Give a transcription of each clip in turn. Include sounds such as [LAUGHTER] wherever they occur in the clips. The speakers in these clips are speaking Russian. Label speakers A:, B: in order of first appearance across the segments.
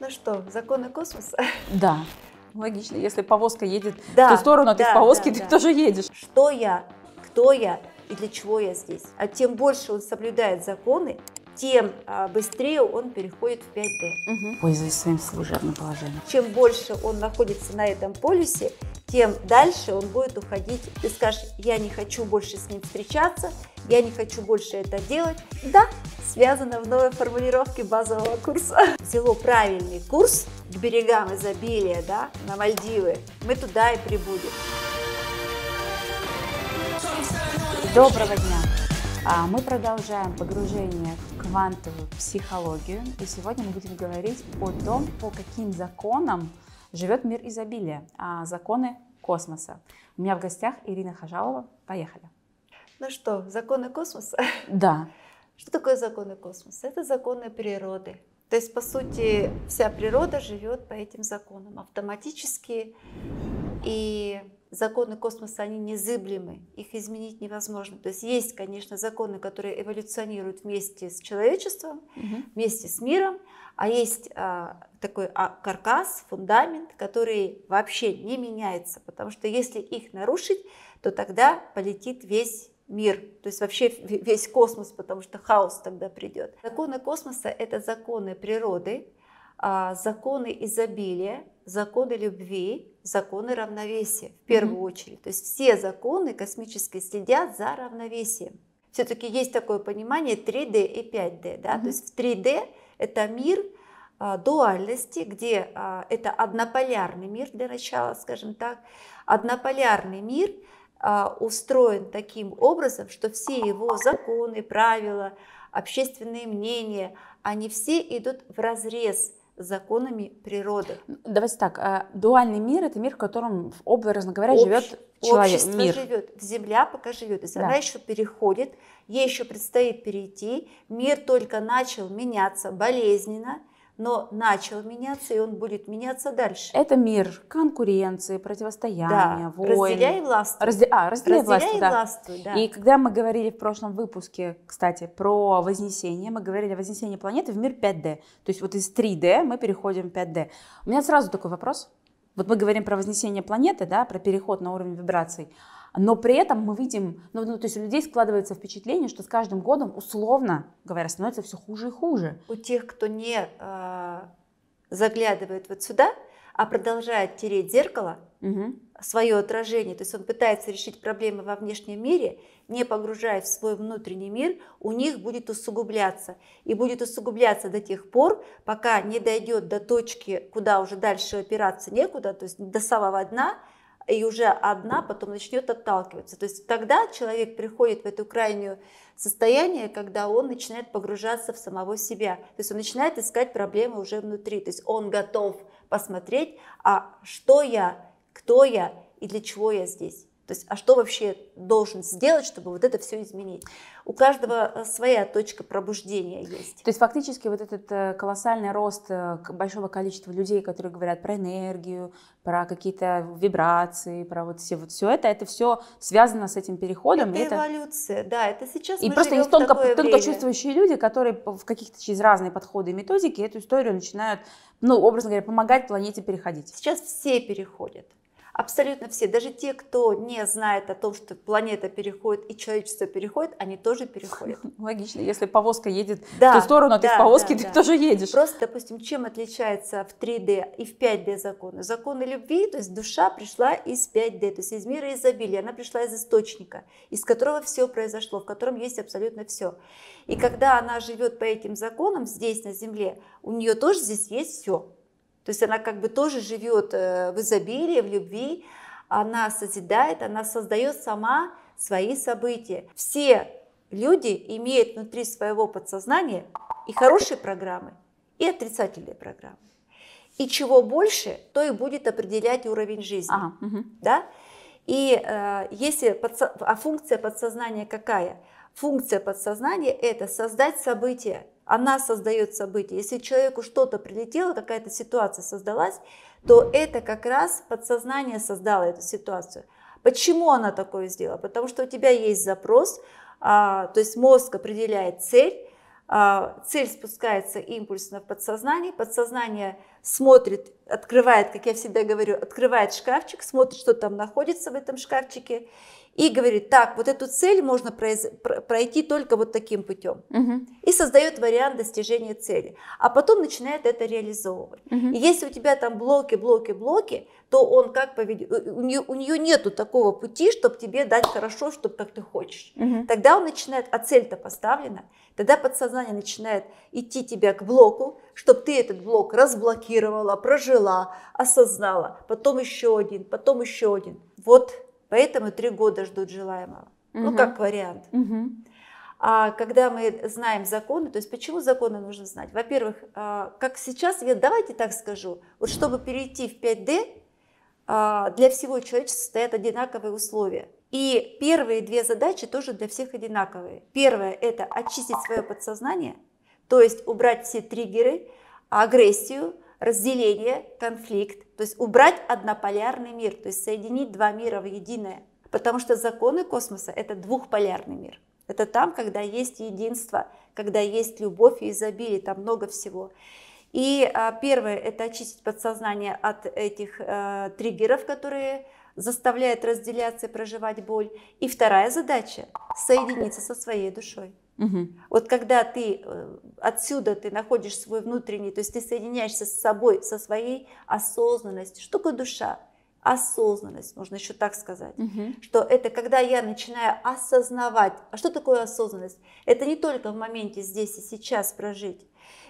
A: Ну что, законы космоса? [LAUGHS] Да. Логично, если повозка едет
B: да, в ту сторону, а да, ты в повозке, да, ты да. тоже
A: едешь. Что я, кто я и для чего я здесь. А тем больше он соблюдает законы, тем а, быстрее он переходит в 5D. Угу.
B: Пользуясь своим служебным положением.
A: Чем больше он находится на этом полюсе, тем дальше он будет уходить. Ты скажешь, я не хочу больше с ним встречаться, я не хочу больше это делать. Да, связано в новой формулировке базового курса. Село правильный курс к берегам изобилия, да, на Мальдивы. Мы туда и прибудем.
B: Доброго дня! А Мы продолжаем погружение в квантовую психологию. И сегодня мы будем говорить о том, по каким законам живет мир изобилия, а, законы космоса. У меня в гостях Ирина Хажалова. Поехали!
A: Ну что, законы космоса? [LAUGHS] Да. Что такое законы космоса? Это законы природы. То есть, по сути, вся природа живет по этим законам автоматически. И законы космоса, они незыблемы, их изменить невозможно. То есть есть, конечно, законы, которые эволюционируют вместе с человечеством, угу. вместе с миром, а есть а, такой а, каркас, фундамент, который вообще не меняется, потому что если их нарушить, то тогда полетит весь мир, то есть вообще весь космос, потому что хаос тогда придет. Законы космоса – это законы природы, а, законы изобилия, законы любви, законы равновесия в первую mm-hmm. очередь. То есть все законы космические следят за равновесием. Все-таки есть такое понимание 3D и 5D. Да? Mm-hmm. То есть в 3D это мир а, дуальности, где а, это однополярный мир для начала, скажем так. Однополярный мир – а, устроен таким образом, что все его законы, правила, общественные мнения, они все идут в разрез с законами природы. Ну,
B: давайте так, а, дуальный мир – это мир, в котором, образно говоря, Общ... живет человек, общество мир.
A: живет, земля пока живет, то есть да. она еще переходит, ей еще предстоит перейти, мир только начал меняться болезненно – но начал меняться, и он будет меняться дальше. Это мир конкуренции, противостояния, да. войн. Разделяй власть. Разде... А, разделяй, власть, да. да. И
B: когда мы говорили в прошлом выпуске, кстати, про вознесение, мы говорили о вознесении планеты в мир 5D. То есть вот из 3D мы переходим в 5D. У меня сразу такой вопрос. Вот мы говорим про вознесение планеты, да, про переход на уровень вибраций но при этом мы видим, ну, ну, то есть у людей складывается впечатление, что с каждым годом, условно говоря, становится все хуже и хуже.
A: У тех, кто не э, заглядывает вот сюда, а продолжает тереть зеркало, угу. свое отражение, то есть он пытается решить проблемы во внешнем мире, не погружаясь в свой внутренний мир, у них будет усугубляться. И будет усугубляться до тех пор, пока не дойдет до точки, куда уже дальше опираться некуда, то есть до самого дна – и уже одна потом начнет отталкиваться. То есть тогда человек приходит в эту крайнюю состояние, когда он начинает погружаться в самого себя. То есть он начинает искать проблемы уже внутри. То есть он готов посмотреть, а что я, кто я и для чего я здесь. То есть, а что вообще должен сделать, чтобы вот это все изменить? У каждого э, своя точка пробуждения есть.
B: То есть, фактически, вот этот э, колоссальный рост э, большого количества людей, которые говорят про энергию, про какие-то вибрации, про вот все, вот все это, это все связано с этим переходом. Это, это...
A: эволюция, да, это сейчас И просто есть тонко, тонко чувствующие
B: люди, которые в каких-то через разные подходы и методики эту историю начинают, ну, образно говоря, помогать планете переходить. Сейчас все переходят.
A: Абсолютно все, даже те, кто не знает о том, что планета переходит и человечество переходит, они тоже переходят. [LAUGHS] Логично, если повозка едет да, в ту сторону, а да, ты в повозке, да, ты да. тоже едешь. Просто, допустим, чем отличается в 3D и в 5D законы? Законы любви, то есть душа пришла из 5D, то есть из мира изобилия, она пришла из источника, из которого все произошло, в котором есть абсолютно все. И когда она живет по этим законам здесь, на Земле, у нее тоже здесь есть все. То есть она как бы тоже живет э, в изобилии, в любви, она созидает, она создает сама свои события. Все люди имеют внутри своего подсознания и хорошие программы, и отрицательные программы. И чего больше, то и будет определять уровень жизни. Ага, угу. да? И э, если подсо... а функция подсознания какая? Функция подсознания – это создать события. Она создает события. Если человеку что-то прилетело, какая-то ситуация создалась, то это как раз подсознание создало эту ситуацию. Почему она такое сделала? Потому что у тебя есть запрос, а, то есть мозг определяет цель, а, цель спускается импульсно в подсознание, подсознание – смотрит, открывает, как я всегда говорю, открывает шкафчик, смотрит, что там находится в этом шкафчике, и говорит, так, вот эту цель можно пройти только вот таким путем. Угу. И создает вариант достижения цели. А потом начинает это реализовывать. Угу. И если у тебя там блоки, блоки, блоки, то он как поведет, у нее, у нее нету такого пути, чтобы тебе дать хорошо, чтобы как ты хочешь. Угу. Тогда он начинает, а цель-то поставлена, Тогда подсознание начинает идти тебя к блоку, чтобы ты этот блок разблокировала, прожила, осознала. Потом еще один, потом еще один. Вот поэтому три года ждут желаемого. Угу. Ну, как вариант. Угу. А когда мы знаем законы, то есть почему законы нужно знать? Во-первых, а, как сейчас, я давайте так скажу, вот чтобы перейти в 5D, а, для всего человечества стоят одинаковые условия. И первые две задачи тоже для всех одинаковые. Первое – это очистить свое подсознание, то есть убрать все триггеры, агрессию, разделение, конфликт, то есть убрать однополярный мир, то есть соединить два мира в единое. Потому что законы космоса – это двухполярный мир. Это там, когда есть единство, когда есть любовь и изобилие, там много всего. И а, первое – это очистить подсознание от этих э, триггеров, которые заставляют разделяться и проживать боль. И вторая задача – соединиться со своей душой. Угу. Вот когда ты э, отсюда ты находишь свой внутренний, то есть ты соединяешься с собой, со своей осознанностью. Что такое душа? Осознанность, можно еще так сказать, угу. что это когда я начинаю осознавать. А что такое осознанность? Это не только в моменте здесь и сейчас прожить,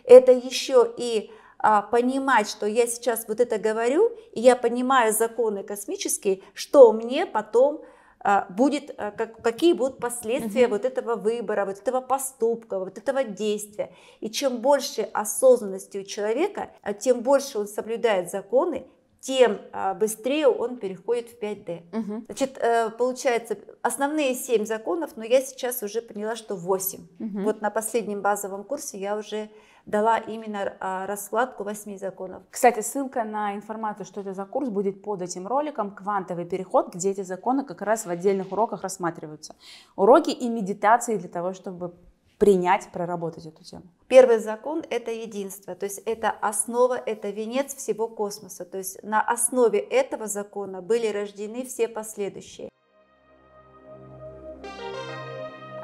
A: это еще и а, понимать, что я сейчас вот это говорю, и я понимаю законы космические, что мне потом а, будет, а, как, какие будут последствия угу. вот этого выбора, вот этого поступка, вот этого действия. И чем больше осознанности у человека, а, тем больше он соблюдает законы, тем а, быстрее он переходит в 5D. Угу. Значит, э, получается, основные 7 законов, но я сейчас уже поняла, что 8. Угу. Вот на последнем базовом курсе я уже дала именно а, раскладку восьми законов. Кстати, ссылка на информацию, что это за курс, будет под этим роликом «Квантовый переход», где
B: эти законы как раз в отдельных уроках рассматриваются. Уроки и медитации для того, чтобы принять, проработать эту тему?
A: Первый закон – это единство, то есть это основа, это венец всего космоса. То есть на основе этого закона были рождены все последующие.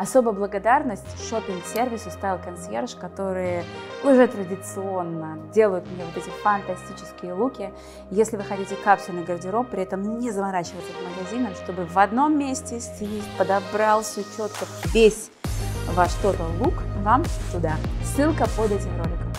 B: Особая благодарность шопинг-сервису Style Concierge, которые уже традиционно делают мне вот эти фантастические луки. Если вы хотите капсульный гардероб, при этом не заморачиваться по магазинам, чтобы в одном месте стилист подобрал все четко весь ваш тотал лук вам
A: туда. Ссылка под этим роликом.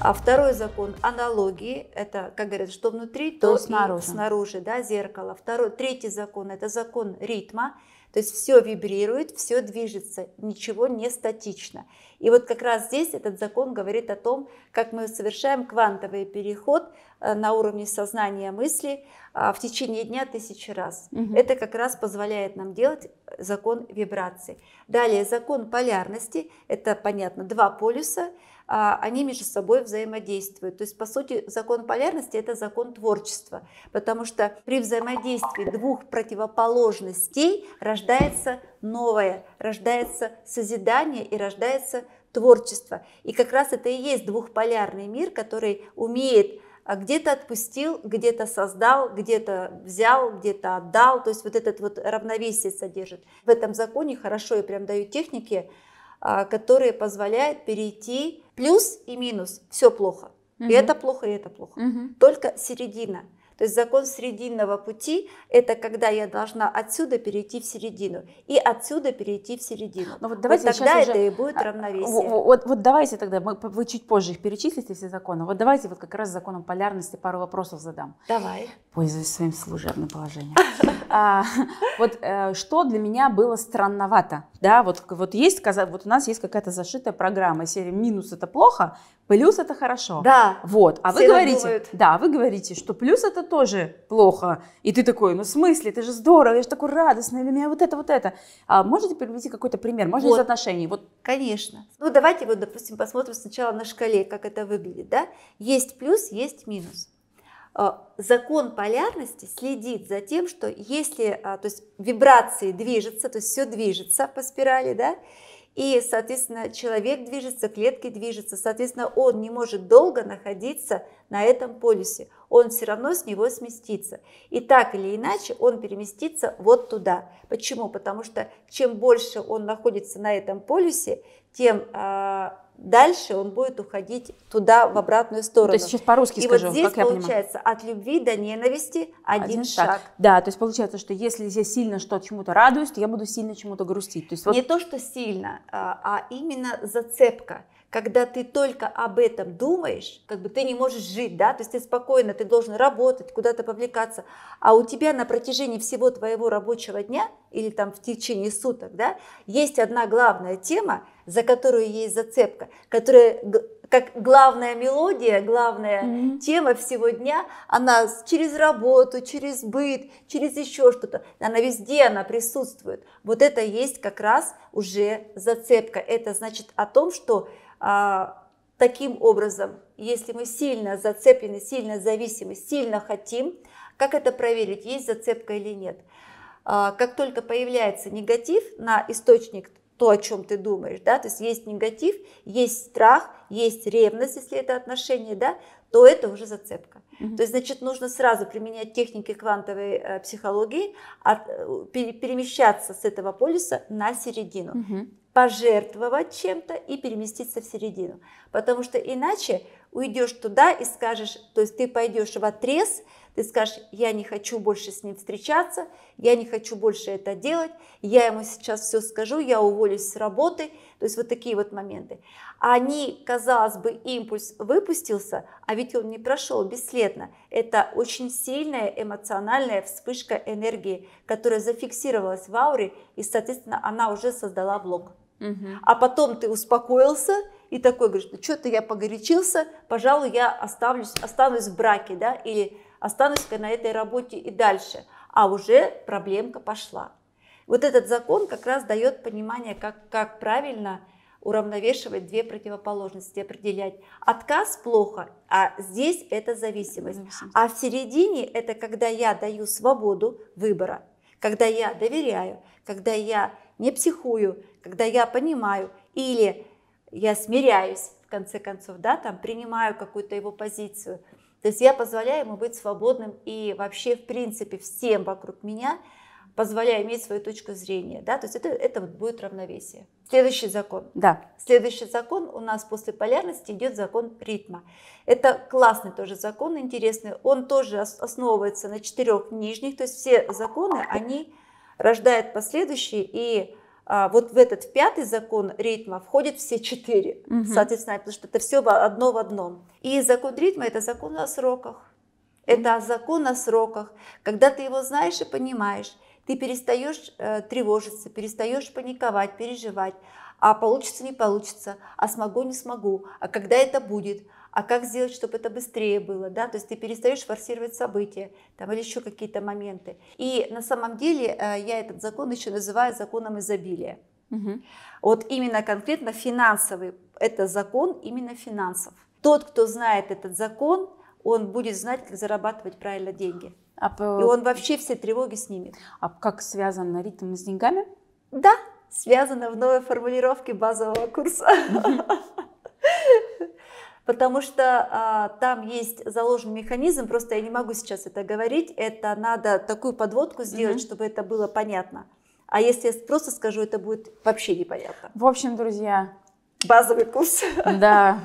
A: А второй закон аналогии, это, как говорят, что внутри, то, то снаружи. снаружи, да, зеркало. Второй, третий закон, это закон ритма. То есть все вибрирует, все движется, ничего не статично. И вот как раз здесь этот закон говорит о том, как мы совершаем квантовый переход э, на уровне сознания мысли а, в течение дня тысячи раз. Угу. Это как раз позволяет нам делать закон вибрации. Далее закон полярности, это понятно, два полюса – а, они между собой взаимодействуют. То есть, по сути, закон полярности – это закон творчества, потому что при взаимодействии двух противоположностей рождается новое, рождается созидание и рождается творчество. И как раз это и есть двухполярный мир, который умеет а, где-то отпустил, где-то создал, где-то взял, где-то отдал. То есть вот этот вот равновесие содержит. В этом законе хорошо, я прям даю техники, а, которые позволяют перейти Плюс и минус, все плохо. Угу. И это плохо, и это плохо. Угу. Только середина. То есть закон срединного пути – это когда я должна отсюда перейти в середину и отсюда перейти в середину. Но ну вот давайте вот тогда уже... это и
B: будет а, равновесие. Вот, вот, вот давайте тогда, мы, вы чуть позже их перечислите, все законы. Вот давайте вот как раз законом полярности пару вопросов задам. Давай. Пользуюсь своим служебным положением. [LAUGHS] а, [LAUGHS] вот э, что для меня было странновато, да, вот, вот есть, вот у нас есть какая-то зашитая программа, серия минус это плохо, плюс это хорошо. Да. Вот, а вы говорите, думают. да, вы говорите, что плюс это тоже плохо, и ты такой, ну в смысле, это же здорово,
A: я же такой радостный, или меня вот это, вот это. А можете привести какой-то пример, можно вот. из отношений? Вот. Конечно. Ну давайте вот, допустим, посмотрим сначала на шкале, как это выглядит, да, есть плюс, есть минус. Э, закон полярности следит за тем, что если, э, то есть вибрации движется, то есть все движется по спирали, да, и, соответственно, человек движется, клетки движутся, соответственно, он не может долго находиться на этом полюсе, он все равно с него сместится. И так или иначе он переместится вот туда. Почему? Потому что чем больше он находится на этом полюсе, тем а, дальше он будет уходить туда, в обратную ну, сторону. То есть сейчас по-русски и скажу, вот здесь как я получается понимаю. от любви до ненависти один, один шаг. шаг. Да, то есть получается, что если
B: я сильно что чему-то радуюсь, то я буду сильно чему-то грустить. То есть вот... Не то,
A: что сильно, а, а именно зацепка когда ты только об этом думаешь, как бы ты не можешь жить, да, то есть ты спокойно, ты должен работать, куда-то повлекаться, а у тебя на протяжении всего твоего рабочего дня или там в течение суток, да, есть одна главная тема, за которую есть зацепка, которая как главная мелодия, главная mm-hmm. тема всего дня, она через работу, через быт, через еще что-то, она везде, она присутствует. Вот это есть как раз уже зацепка. Это значит о том, что а, таким образом, если мы сильно зацеплены, сильно зависимы, сильно хотим, как это проверить, есть зацепка или нет? А, как только появляется негатив на источник, то, о чем ты думаешь, да, то есть есть негатив, есть страх, есть ревность, если это отношение, да, то это уже зацепка. Mm-hmm. То есть, значит, нужно сразу применять техники квантовой э, психологии, от, а, э, пере, перемещаться с этого полюса на середину. Mm-hmm пожертвовать чем-то и переместиться в середину. Потому что иначе уйдешь туда и скажешь, то есть ты пойдешь в отрез, ты скажешь, я не хочу больше с ним встречаться, я не хочу больше это делать, я ему сейчас все скажу, я уволюсь с работы, то есть вот такие вот моменты. Они, казалось бы, импульс выпустился, а ведь он не прошел бесследно. Это очень сильная эмоциональная вспышка энергии, которая зафиксировалась в ауре, и, соответственно, она уже создала блок. А потом ты успокоился и такой говоришь, ну что-то я погорячился, пожалуй, я оставлюсь, останусь в браке, да, или останусь на этой работе и дальше. А уже проблемка пошла. Вот этот закон как раз дает понимание, как, как правильно уравновешивать две противоположности, определять. Отказ плохо, а здесь это зависимость. зависимость. А в середине это когда я даю свободу выбора, когда я доверяю, когда я не психую, когда я понимаю или я смиряюсь, в конце концов, да, там принимаю какую-то его позицию. То есть я позволяю ему быть свободным и вообще, в принципе, всем вокруг меня позволяю иметь свою точку зрения, да, то есть это, это вот будет равновесие. Следующий закон. Да. Следующий закон у нас после полярности идет закон ритма. Это классный тоже закон, интересный. Он тоже основывается на четырех нижних, то есть все законы, они рождают последующие и а, вот в этот пятый закон ритма входят все четыре, угу. соответственно, потому что это все одно в одном. И закон ритма – это закон о сроках. Это закон о сроках. Когда ты его знаешь и понимаешь, ты перестаешь э, тревожиться, перестаешь паниковать, переживать а получится, не получится, а смогу, не смогу, а когда это будет, а как сделать, чтобы это быстрее было, да, то есть ты перестаешь форсировать события, там, или еще какие-то моменты. И на самом деле э, я этот закон еще называю законом изобилия. Угу. Вот именно конкретно финансовый, это закон именно финансов. Тот, кто знает этот закон, он будет знать, как зарабатывать правильно деньги. А по... И он вообще все тревоги снимет. А как связан ритм с деньгами? Да, Связана в новой формулировке базового курса. [LAUGHS] Потому что а, там есть заложен механизм, просто я не могу сейчас это говорить, это надо такую подводку сделать, mm-hmm. чтобы это было понятно. А если я просто скажу, это будет вообще непонятно. В общем, друзья,
B: Базовый курс. Да.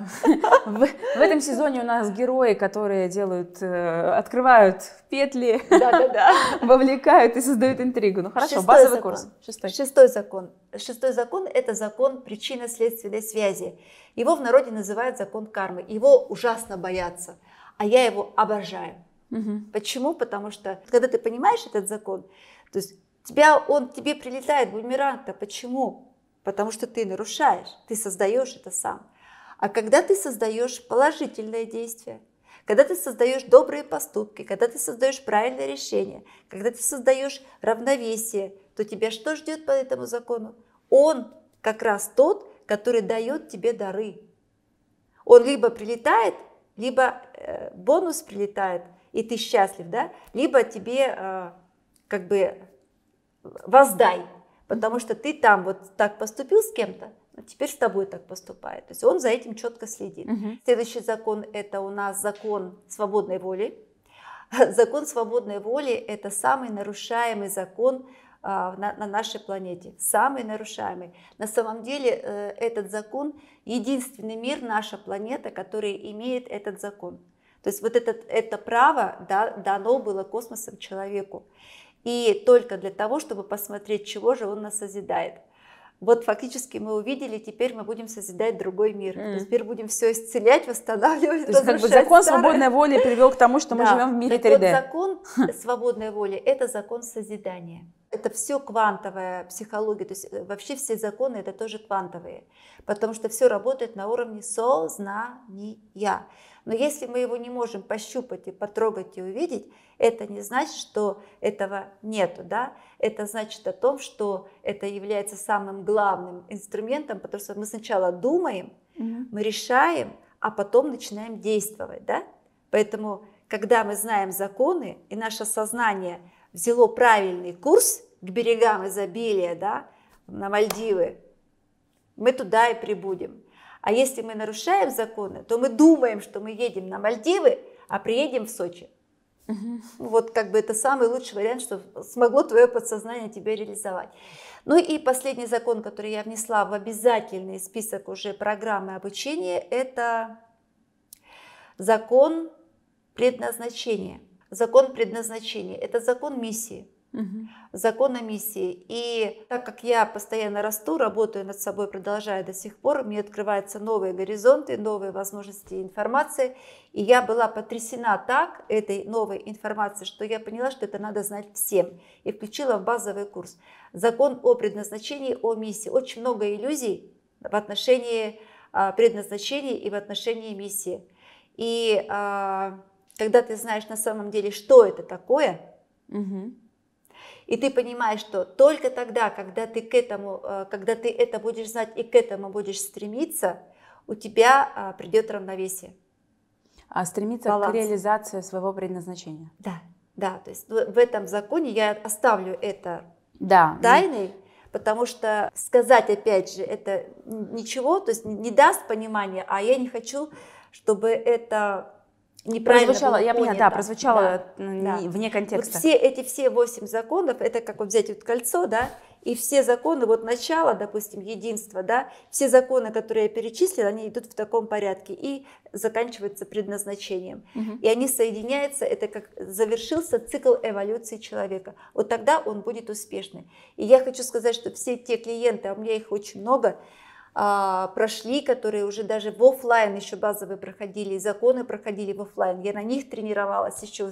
B: В, в этом сезоне у нас герои, которые делают, э, открывают
A: петли, да, да, да.
B: вовлекают и создают интригу.
A: Ну хорошо, Шестой базовый закон. курс. Шестой. Шестой закон. Шестой закон – это закон причинно-следственной связи. Его в народе называют закон кармы. Его ужасно боятся, а я его обожаю. Угу. Почему? Потому что, когда ты понимаешь этот закон, то есть тебя, он тебе прилетает, бумеранг-то. Почему? потому что ты нарушаешь, ты создаешь это сам. А когда ты создаешь положительное действие, когда ты создаешь добрые поступки, когда ты создаешь правильное решение, когда ты создаешь равновесие, то тебя что ждет по этому закону? Он как раз тот, который дает тебе дары. Он либо прилетает, либо э, бонус прилетает, и ты счастлив, да? Либо тебе э, как бы воздай, потому что ты там вот так поступил с кем-то, а теперь с тобой так поступает. То есть он за этим четко следит. Угу. Следующий закон это у нас закон свободной воли. [LAUGHS] Закон свободной воли это самый нарушаемый закон а, на, на нашей планете, самый нарушаемый. На самом деле э, этот закон единственный мир, наша планета, который имеет этот закон. То есть вот этот, это право да, дано было космосом человеку и только для того, чтобы посмотреть, чего же он нас созидает. Вот фактически мы увидели, теперь мы будем созидать другой мир. Mm. То есть теперь будем все исцелять, восстанавливать, То есть как бы закон старое. свободной воли привел к тому, что да. мы живем в мире так 3D. Вот закон свободной воли – это закон созидания. Это все квантовая психология, то есть э, вообще все законы это тоже квантовые, потому что все работает на уровне сознания. Но если мы его не можем пощупать и потрогать и увидеть, это не значит, что этого нету, да? Это значит о том, что это является самым главным инструментом, потому что мы сначала думаем, mm мы решаем, а потом начинаем действовать, да? Поэтому, когда мы знаем законы и наше сознание взяло правильный курс к берегам изобилия, да, на Мальдивы, мы туда и прибудем. А если мы нарушаем законы, то мы думаем, что мы едем на Мальдивы, а приедем в Сочи. Угу. Вот как бы это самый лучший вариант, что смогло твое подсознание тебя реализовать. Ну и последний закон, который я внесла в обязательный список уже программы обучения, это закон предназначения. Закон предназначения – это закон миссии. Закон о миссии. И так как я постоянно расту, работаю над собой, продолжаю до сих пор, мне открываются новые горизонты, новые возможности информации. И я была потрясена так этой новой информацией, что я поняла, что это надо знать всем. И включила в базовый курс. Закон о предназначении, о миссии. Очень много иллюзий в отношении а, предназначения и в отношении миссии. И а, когда ты знаешь на самом деле, что это такое, угу и ты понимаешь, что только тогда, когда ты к этому, э, когда ты это будешь знать и к этому будешь стремиться, у тебя а, придет равновесие. А стремиться Баланс. к реализации своего предназначения. Да, да. То есть в этом законе я оставлю это да. тайной, потому что сказать опять же это ничего, то есть не даст понимания, а я не хочу, чтобы это неправильно прозвучало, я понятно, да, прозвучало да, э, не, да. вне контекста. Вот все эти все восемь законов, это как вот взять вот кольцо, да, и все законы, вот начало, допустим, единство, да, все законы, которые я перечислила, они идут в таком порядке и заканчиваются предназначением. Угу. И они соединяются, это как завершился цикл эволюции человека. Вот тогда он будет успешный. И я хочу сказать, что все те клиенты, а у меня их очень много, а, прошли, которые уже даже в офлайн еще базовые проходили, законы проходили в офлайн. Я на них тренировалась еще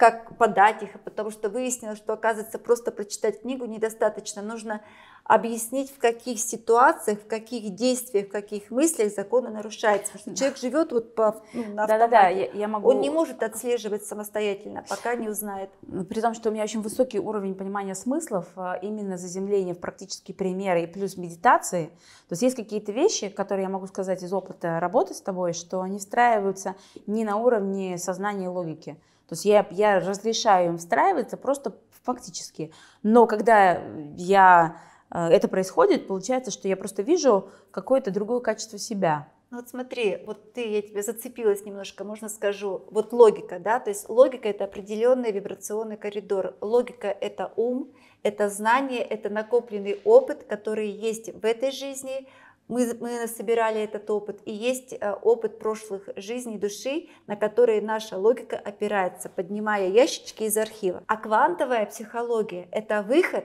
A: как подать их, а потому что выяснилось, что, оказывается, просто прочитать книгу недостаточно. Нужно объяснить, в каких ситуациях, в каких действиях, в каких мыслях законы нарушаются. Потому что человек живет вот по ну, Да, да, да, я, я могу... Он не может отслеживать самостоятельно, пока не узнает. При том, что у меня очень высокий уровень понимания смыслов,
B: а, именно заземление в практические примеры и плюс медитации. То есть есть какие-то вещи, которые я могу сказать из опыта работы с тобой, что они встраиваются не на уровне сознания и логики. То есть я, я разрешаю им встраиваться просто фактически. Но когда я э, это происходит, получается, что я просто вижу какое-то другое качество себя.
A: Ну вот смотри, вот ты, я тебе зацепилась немножко, можно скажу, вот логика, да, то есть логика это определенный вибрационный коридор, логика это ум, это знание, это накопленный опыт, который есть в этой жизни, мы, мы собирали этот опыт, и есть э, опыт прошлых жизней души, на которые наша логика опирается, поднимая ящички из архива. А квантовая психология – это выход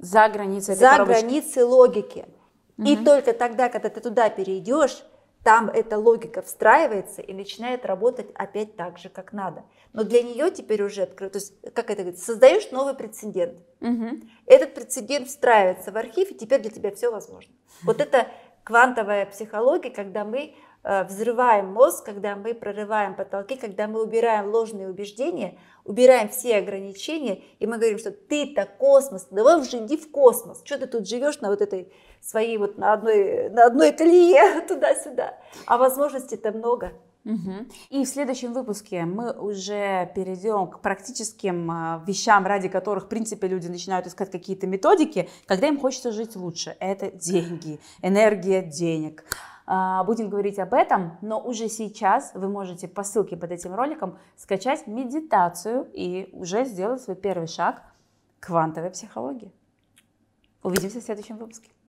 A: за границы, за границы логики. Угу. И только тогда, когда ты туда перейдешь, там эта логика встраивается и начинает работать опять так же, как надо. Но для нее теперь уже открыто, то есть, как это говорится, создаешь новый прецедент. Угу. Этот прецедент встраивается в архив, и теперь для тебя все возможно. Вот [LAUGHS] это квантовая психология, когда мы э, взрываем мозг, когда мы прорываем потолки, когда мы убираем ложные убеждения, убираем все ограничения, и мы говорим, что ты-то космос, давай уже иди в космос, что ты тут живешь на вот этой своей вот на одной, на одной колее [LAUGHS] туда-сюда, а возможностей-то много. Угу. И в следующем выпуске мы
B: уже перейдем к практическим а, вещам, ради которых, в принципе, люди начинают искать какие-то методики, когда им хочется жить лучше. Это деньги, энергия денег. А, будем говорить об этом, но уже сейчас вы можете по ссылке под этим роликом скачать медитацию и уже сделать свой первый шаг к квантовой психологии. Увидимся в следующем выпуске.